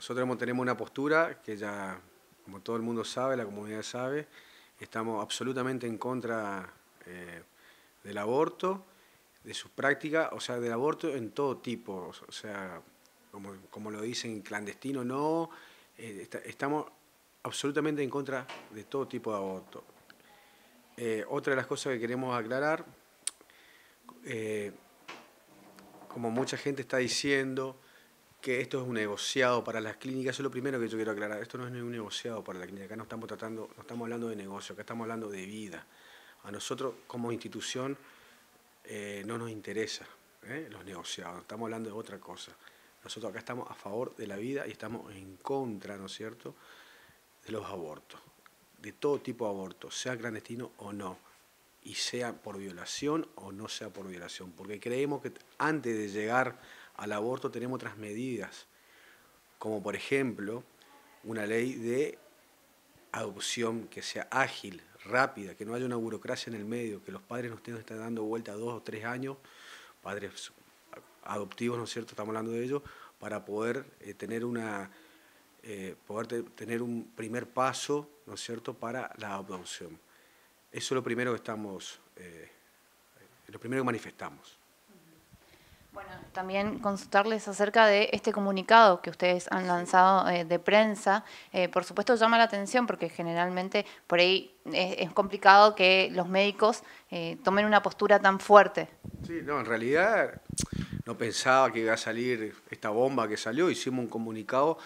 Nosotros tenemos una postura que ya, como todo el mundo sabe, la comunidad sabe, estamos absolutamente en contra eh, del aborto, de sus prácticas, o sea, del aborto en todo tipo, o sea, como, lo dicen, clandestino no, eh, estamos absolutamente en contra de todo tipo de aborto. Eh, otra de las cosas que queremos aclarar, como mucha gente está diciendo, que esto es un negociado para las clínicas, eso es lo primero que yo quiero aclarar, esto no es un negociado para la clínica, acá no estamos tratando, no estamos hablando de negocio, acá estamos hablando de vida. A nosotros como institución eh, no nos interesa eh, los negociados, estamos hablando de otra cosa. Nosotros acá estamos a favor de la vida y estamos en contra, ¿no es cierto?, de los abortos, de todo tipo de abortos, sea clandestino o no, y sea por violación o no sea por violación, porque creemos que antes de llegar al aborto tenemos otras medidas, como por ejemplo una ley de adopción que sea ágil, rápida, que no haya una burocracia en el medio, que los padres no estén, dando vuelta dos o tres años, padres adoptivos, ¿no es cierto? Estamos hablando de ellos, para poder eh, tener una eh, poder tener un primer paso, ¿no es cierto?, para la adopción. Eso es lo primero que estamos, eh, lo primero que manifestamos. Bueno, también consultarles acerca de este comunicado que ustedes han lanzado eh, de prensa. Eh, por supuesto llama la atención porque generalmente por ahí es, complicado que los médicos eh, tomen una postura tan fuerte. Sí, no, en realidad no pensaba que iba a salir esta bomba que salió. Hicimos un comunicado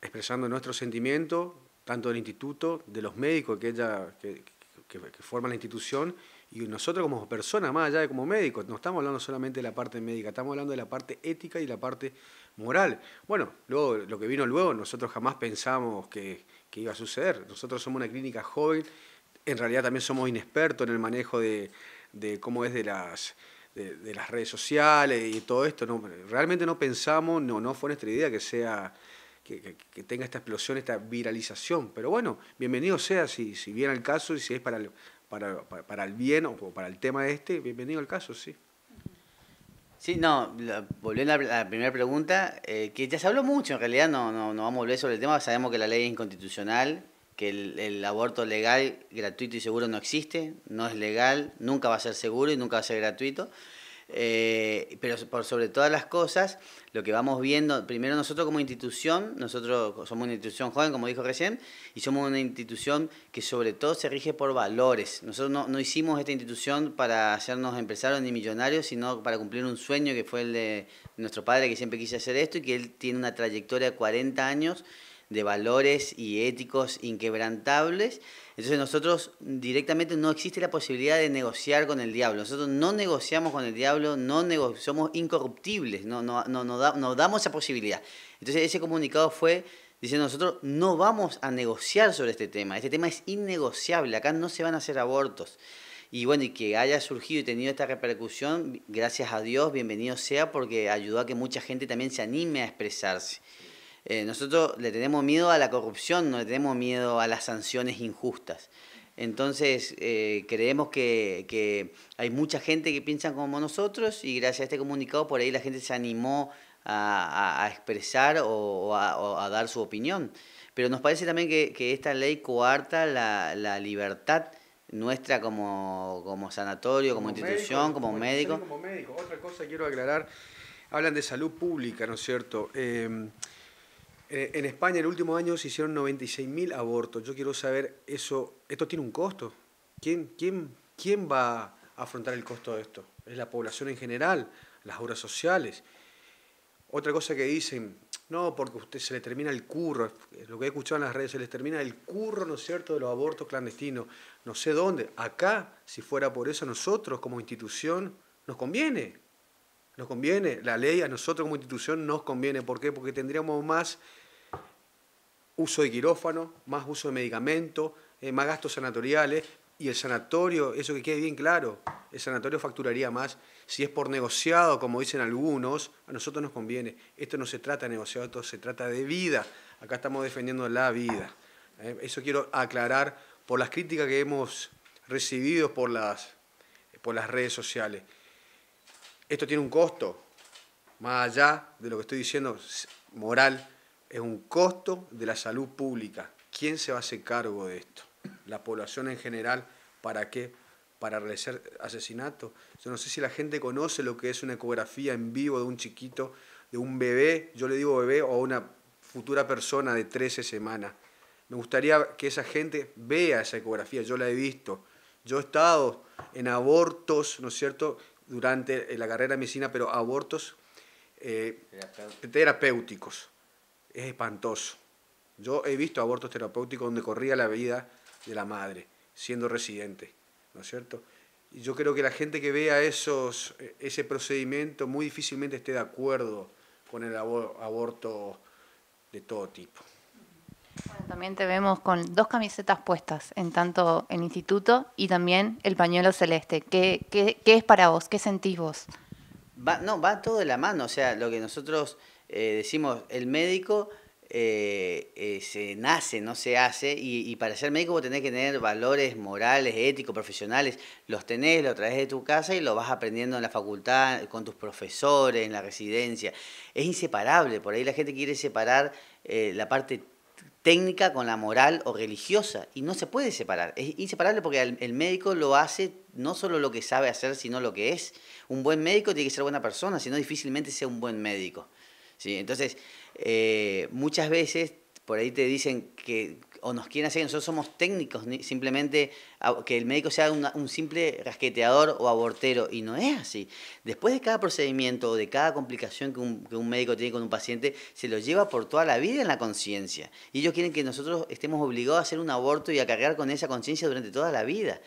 expresando nuestro sentimiento, tanto del instituto, de los médicos que, que, que forman la institución, y nosotros como personas, más allá de como médicos, no estamos hablando solamente de la parte médica, estamos hablando de la parte ética y la parte moral. Bueno, luego, lo que vino luego, nosotros jamás pensamos que, iba a suceder. Nosotros somos una clínica joven, en realidad también somos inexpertos en el manejo de, cómo es de las, de, las redes sociales y todo esto. No, realmente no pensamos, no, no fue nuestra idea que sea... tenga esta explosión, esta viralización. Pero bueno, bienvenido sea si, si viene el caso y si es para para, para, el bien o para el tema este, bienvenido al caso, sí. Sí, no, volviendo a la primera pregunta, eh, que ya se habló mucho, en realidad no, no, no, vamos a volver sobre el tema, sabemos que la ley es inconstitucional, que el, aborto legal, gratuito y seguro no existe, no es legal, nunca va a ser seguro y nunca va a ser gratuito. Eh, pero por sobre todas las cosas, lo que vamos viendo, primero nosotros como institución, nosotros somos una institución joven, como dijo recién, y somos una institución que sobre todo se rige por valores. Nosotros no, no hicimos esta institución para hacernos empresarios ni millonarios, sino para cumplir un sueño que fue el de nuestro padre, que siempre quise hacer esto y que él tiene una trayectoria de 40 años de valores y éticos inquebrantables. Entonces nosotros directamente no existe la posibilidad de negociar con el diablo. Nosotros no negociamos con el diablo, no somos incorruptibles, no, no, no, no, damos esa posibilidad. Entonces ese comunicado fue diciendo nosotros no vamos a negociar sobre este tema. Este tema es innegociable. Acá no se van a hacer abortos. Y bueno, y que haya surgido y tenido esta repercusión, gracias a Dios, bienvenido sea, porque ayudó a que mucha gente también se anime a expresarse. Eh, nosotros le tenemos miedo a la corrupción, no le tenemos miedo a las sanciones injustas. Entonces, eh, creemos que, hay mucha gente que piensa como nosotros y gracias a este comunicado por ahí la gente se animó a, expresar o, a, dar su opinión. Pero nos parece también que, esta ley coarta la, libertad nuestra como, sanatorio, como, institución, como, médico. Otra cosa quiero aclarar, hablan de salud pública, ¿no es cierto? Eh, eh, en España el último año se hicieron 96.000 abortos. Yo quiero saber eso. ¿Esto tiene un costo? ¿Quién, quién, quién va a afrontar el costo de esto? ¿Es la población en general? ¿Las obras sociales? Otra cosa que dicen, no, porque usted se le termina el curro. Lo que he escuchado en las redes, se les termina el curro, ¿no es cierto?, de los abortos clandestinos. No sé dónde. Acá, si fuera por eso, nosotros como institución nos conviene. Nos conviene, la ley a nosotros como institución nos conviene. ¿Por qué? Porque tendríamos más uso de quirófano, más uso de medicamentos, eh, más gastos sanatoriales y el sanatorio, eso que quede bien claro, el sanatorio facturaría más. Si es por negociado, como dicen algunos, a nosotros nos conviene. Esto no se trata de negociado, esto se trata de vida. Acá estamos defendiendo la vida. Eh. eso quiero aclarar por las críticas que hemos recibido por las, por las redes sociales. Esto tiene un costo, más allá de lo que estoy diciendo, moral, es un costo de la salud pública. ¿Quién se va a hacer cargo de esto? La población en general, ¿para qué? Para realizar asesinatos. Yo no sé si la gente conoce lo que es una ecografía en vivo de un chiquito, de un bebé, yo le digo bebé, o una futura persona de 13 semanas. Me gustaría que esa gente vea esa ecografía, yo la he visto. Yo he estado en abortos, ¿no es cierto?, durante la carrera de medicina, pero abortos eh, terapéuticos es espantoso. Yo he visto abortos terapéuticos donde corría la vida de la madre, siendo residente, ¿no es cierto? Y yo creo que la gente que vea esos, e-, ese procedimiento muy difícilmente esté de acuerdo con el aborto de todo tipo. también te vemos con dos camisetas puestas, en tanto el instituto y también el pañuelo celeste. ¿Qué, qué, qué es para vos? ¿Qué sentís vos? no, va todo de la mano, o sea, lo que nosotros... Eh, decimos, el médico eh, eh, se nace, no se hace, y, para ser médico vos tenés que tener valores morales, éticos, profesionales, los tenés, a través de tu casa y lo vas aprendiendo en la facultad, con tus profesores, en la residencia. Es inseparable, por ahí la gente quiere separar la parte técnica con la moral o religiosa y no se puede separar. Es inseparable porque el, médico lo hace no solo lo que sabe hacer, sino lo que es. Un buen médico tiene que ser buena persona, sino difícilmente sea un buen médico. Entonces, eh, muchas veces por ahí te dicen que, o nos quieren hacer, nosotros somos técnicos, simplemente que el médico sea un, simple rasqueteador o abortero, y no es así. Después de cada procedimiento o de cada complicación que que un médico tiene con un paciente, se lo lleva por toda la vida en la conciencia. Y ellos quieren que nosotros estemos obligados a hacer un aborto y a cargar con esa conciencia durante toda la vida.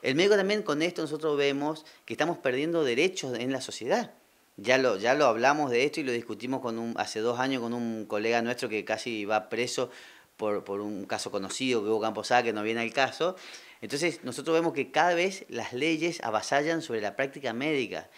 El médico también con esto nosotros vemos que estamos perdiendo derechos en la sociedad. Ya lo, ya lo hablamos de esto y lo discutimos con un, hace dos años con un colega nuestro que casi va preso por, un caso conocido que hubo Camposada que no viene al caso. Entonces, nosotros vemos que cada vez las leyes avasallan sobre la práctica médica,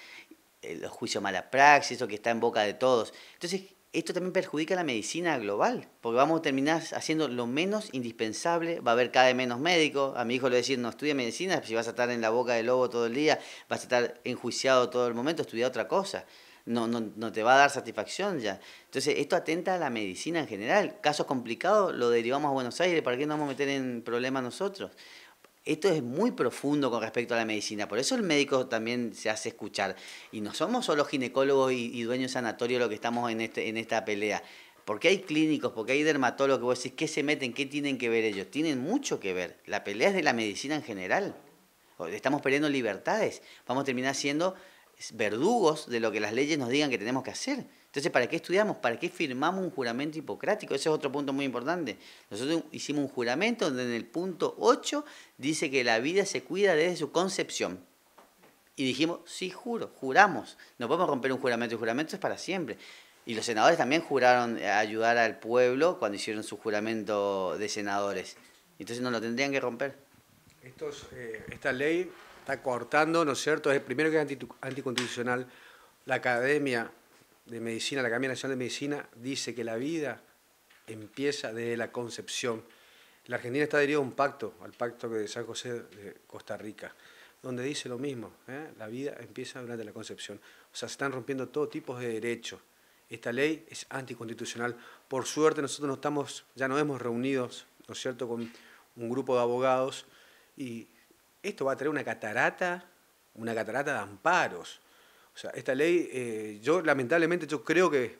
el juicio mala praxis, eso que está en boca de todos. Entonces, esto también perjudica la medicina global, porque vamos a terminar haciendo lo menos indispensable, va a haber cada vez menos médicos, a mi hijo le a decir, no estudia medicina, si vas a estar en la boca del lobo todo el día, vas a estar enjuiciado todo el momento, estudia otra cosa, no, no, no te va a dar satisfacción ya. Entonces, esto atenta a la medicina en general, casos complicados lo derivamos a Buenos Aires, ¿para qué nos vamos a meter en problemas nosotros? esto es muy profundo con respecto a la medicina, por eso el médico también se hace escuchar. Y no somos solo ginecólogos y, dueños sanatorios los que estamos en, este, en esta pelea. Porque hay clínicos, porque hay dermatólogos que vos decís, ¿qué se meten? ¿Qué tienen que ver ellos? Tienen mucho que ver. La pelea es de la medicina en general. Estamos perdiendo libertades. Vamos a terminar siendo verdugos de lo que las leyes nos digan que tenemos que hacer. Entonces, ¿para qué estudiamos? ¿Para qué firmamos un juramento hipocrático? Ese es otro punto muy importante. Nosotros hicimos un juramento donde en el punto 8 dice que la vida se cuida desde su concepción. Y dijimos, sí, juro, juramos. No podemos romper un juramento. El juramento es para siempre. Y los senadores también juraron ayudar al pueblo cuando hicieron su juramento de senadores. Entonces no lo tendrían que romper. Eh, esta ley está cortando, ¿no es cierto? Es primero que es anticonstitucional. La academia de Medicina, la Academia Nacional de Medicina, dice que la vida empieza desde la concepción. La Argentina está adherida a un pacto, al pacto de San José de Costa Rica, donde dice lo mismo, ¿eh? la vida empieza durante la concepción. O sea, se están rompiendo todo tipo de derechos. Esta ley es anticonstitucional. Por suerte nosotros no estamos, ya nos hemos reunido, ¿no es cierto?, con un grupo de abogados y esto va a traer una catarata, una catarata de amparos. O sea, esta ley, eh, yo lamentablemente, yo creo que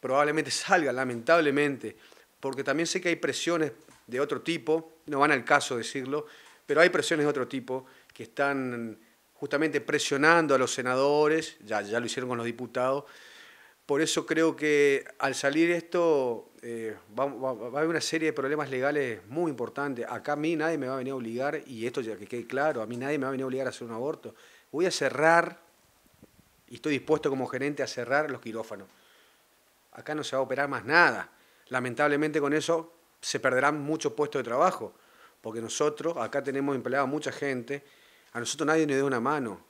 probablemente salga, lamentablemente, porque también sé que hay presiones de otro tipo, no van al caso decirlo, pero hay presiones de otro tipo que están justamente presionando a los senadores, ya, ya lo hicieron con los diputados. Por eso creo que al salir esto eh, va, a haber una serie de problemas legales muy importantes. Acá a mí nadie me va a venir a obligar, y esto ya que quede claro, a mí nadie me va a venir a obligar a hacer un aborto. Voy a cerrar y estoy dispuesto como gerente a cerrar los quirófanos. Acá no se va a operar más nada. Lamentablemente con eso se perderán muchos puestos de trabajo, porque nosotros, acá tenemos empleado mucha gente, a nosotros nadie nos dio una mano.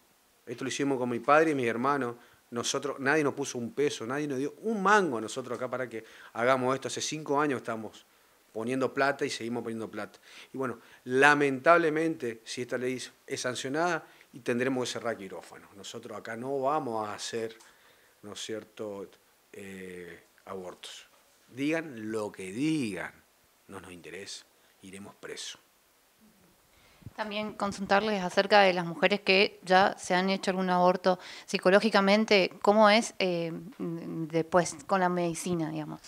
Esto lo hicimos con mi padre y mis hermanos. Nosotros, nadie nos puso un peso, nadie nos dio un mango a nosotros acá para que hagamos esto. Hace cinco años estamos poniendo plata y seguimos poniendo plata. Y bueno, lamentablemente, si esta ley es sancionada, y tendremos ese cerrar Nosotros acá no vamos a hacer, ¿no es cierto?, eh, abortos. Digan lo que digan, no nos interesa, iremos presos. También consultarles acerca de las mujeres que ya se han hecho algún aborto psicológicamente, ¿cómo es eh, después con la medicina, digamos?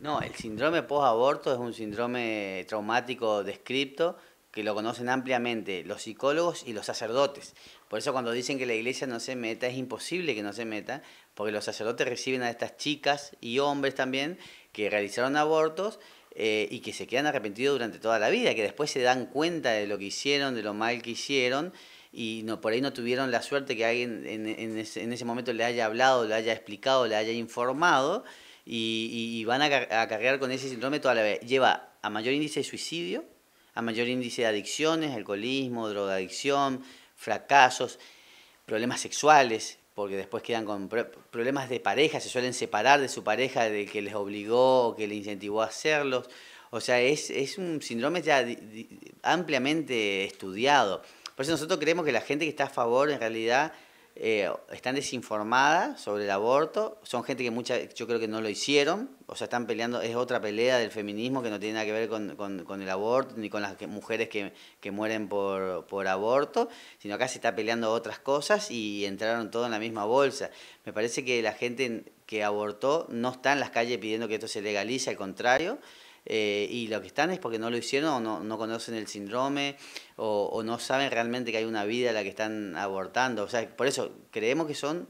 No, el síndrome post-aborto es un síndrome traumático descripto que lo conocen ampliamente, los psicólogos y los sacerdotes. Por eso cuando dicen que la iglesia no se meta, es imposible que no se meta, porque los sacerdotes reciben a estas chicas y hombres también que realizaron abortos eh, y que se quedan arrepentidos durante toda la vida, que después se dan cuenta de lo que hicieron, de lo mal que hicieron, y no, por ahí no tuvieron la suerte que alguien en, ese, momento le haya hablado, le haya explicado, le haya informado, y, van a, cargar con ese síndrome toda la vez, Lleva a mayor índice de suicidio, a mayor índice de adicciones, alcoholismo, drogadicción, fracasos, problemas sexuales, porque después quedan con problemas de pareja, se suelen separar de su pareja de que les obligó o que les incentivó a hacerlos. O sea, es, es un síndrome ya ampliamente estudiado. Por eso nosotros creemos que la gente que está a favor en realidad eh, están desinformadas sobre el aborto, son gente que mucha, yo creo que no lo hicieron, o sea, están peleando, es otra pelea del feminismo que no tiene nada que ver con, con, el aborto ni con las mujeres que, que mueren por, por, aborto, sino acá se está peleando otras cosas y entraron todo en la misma bolsa. Me parece que la gente que abortó no está en las calles pidiendo que esto se legalice, al contrario. Eh, y lo que están es porque no lo hicieron o no, conocen el síndrome o, no saben realmente que hay una vida a la que están abortando. O sea, por eso creemos que son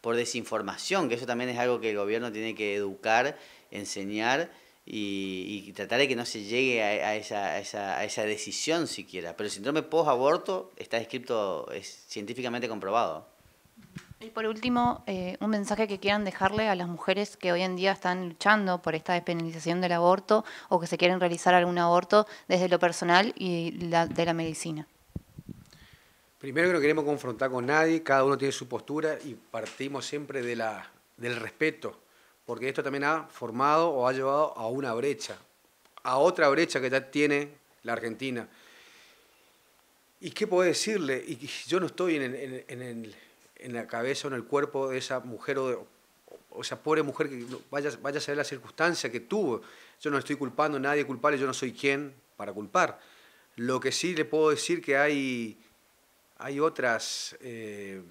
por desinformación, que eso también es algo que el gobierno tiene que educar, enseñar y, tratar de que no se llegue a, esa, esa, a esa decisión siquiera. Pero el síndrome post-aborto está escrito es científicamente comprobado. Y por último, eh, un mensaje que quieran dejarle a las mujeres que hoy en día están luchando por esta despenalización del aborto o que se quieren realizar algún aborto desde lo personal y de la medicina. Primero que no queremos confrontar con nadie, cada uno tiene su postura y partimos siempre de del respeto, porque esto también ha formado o ha llevado a una brecha, a otra brecha que ya tiene la Argentina. ¿Y qué puedo decirle? Y yo no estoy en el en la cabeza o en el cuerpo de esa mujer o, esa pobre mujer que vaya, vaya a saber la circunstancia que tuvo. Yo no estoy culpando a nadie culpable, yo no soy quien para culpar. Lo que sí le puedo decir que hay, hay, otras, eh,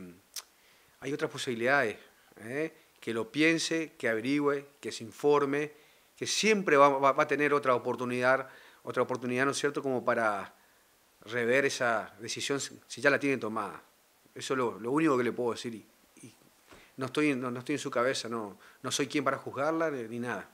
hay otras posibilidades. ¿eh? Que lo piense, que averigüe, que se informe, que siempre va, va, va, a tener otra oportunidad, otra oportunidad, ¿no es cierto?, como para rever esa decisión si ya la tiene tomada. Eso es lo, lo único que le puedo decir. Y, no, estoy, no, estoy en su cabeza, no, no soy quien para juzgarla ni nada.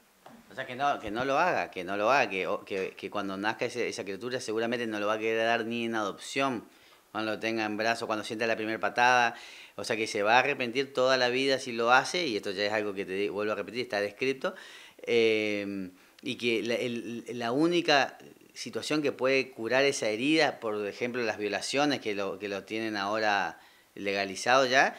O sea, que no, que no lo haga, que no lo haga, que, cuando nazca esa criatura seguramente no lo va a querer dar ni en adopción cuando lo tenga en brazo, cuando sienta la primera patada. O sea, que se va a arrepentir toda la vida si lo hace, y esto ya es algo que te vuelvo a repetir, está descrito. Eh, y que la, la, única situación que puede curar esa herida, por ejemplo, las violaciones que lo, que lo tienen ahora legalizado ya,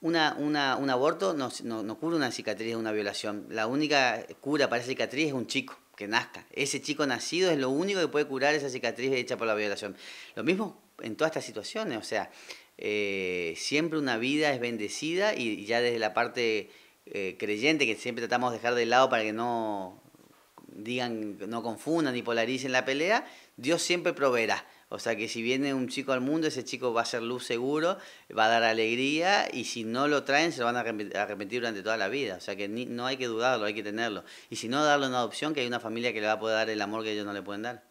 una, un aborto no, no, cura una cicatriz de una violación. La única cura para esa cicatriz es un chico que nazca. Ese chico nacido es lo único que puede curar esa cicatriz hecha por la violación. Lo mismo en todas estas situaciones, o sea, eh, siempre una vida es bendecida y, ya desde la parte eh, creyente que siempre tratamos de dejar de lado para que no digan, no confundan ni polaricen la pelea, Dios siempre proveerá. O sea que si viene un chico al mundo, ese chico va a ser luz seguro, va a dar alegría y si no lo traen se lo van a arrepentir durante toda la vida. O sea que no hay que dudarlo, hay que tenerlo. Y si no, darlo una adopción, que hay una familia que le va a poder dar el amor que ellos no le pueden dar.